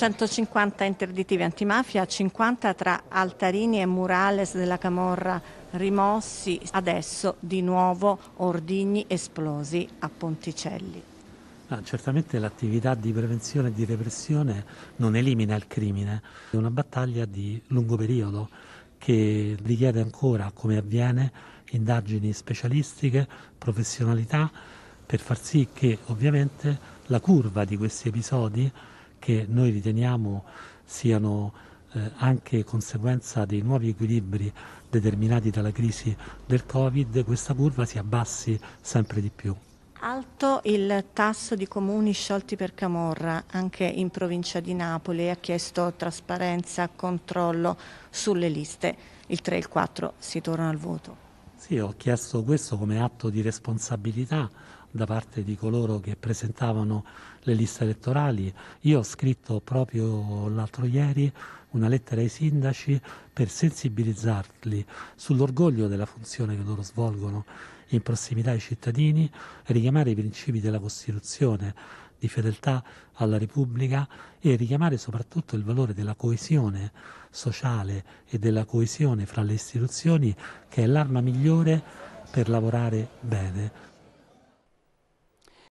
150 interdittivi antimafia, 50 tra altarini e murales della Camorra rimossi, adesso di nuovo ordigni esplosi a Ponticelli. Ah, certamente l'attività di prevenzione e di repressione non elimina il crimine, è una battaglia di lungo periodo che richiede ancora, come avviene, indagini specialistiche, professionalità, per far sì che ovviamente la curva di questi episodi che noi riteniamo siano eh, anche conseguenza dei nuovi equilibri determinati dalla crisi del Covid, questa curva si abbassi sempre di più. Alto il tasso di comuni sciolti per Camorra, anche in provincia di Napoli, ha chiesto trasparenza, controllo sulle liste. Il 3 e il 4 si torna al voto. Sì, ho chiesto questo come atto di responsabilità da parte di coloro che presentavano le liste elettorali. Io ho scritto proprio l'altro ieri una lettera ai sindaci per sensibilizzarli sull'orgoglio della funzione che loro svolgono in prossimità ai cittadini, richiamare i principi della Costituzione di fedeltà alla Repubblica e richiamare soprattutto il valore della coesione sociale e della coesione fra le istituzioni che è l'arma migliore per lavorare bene.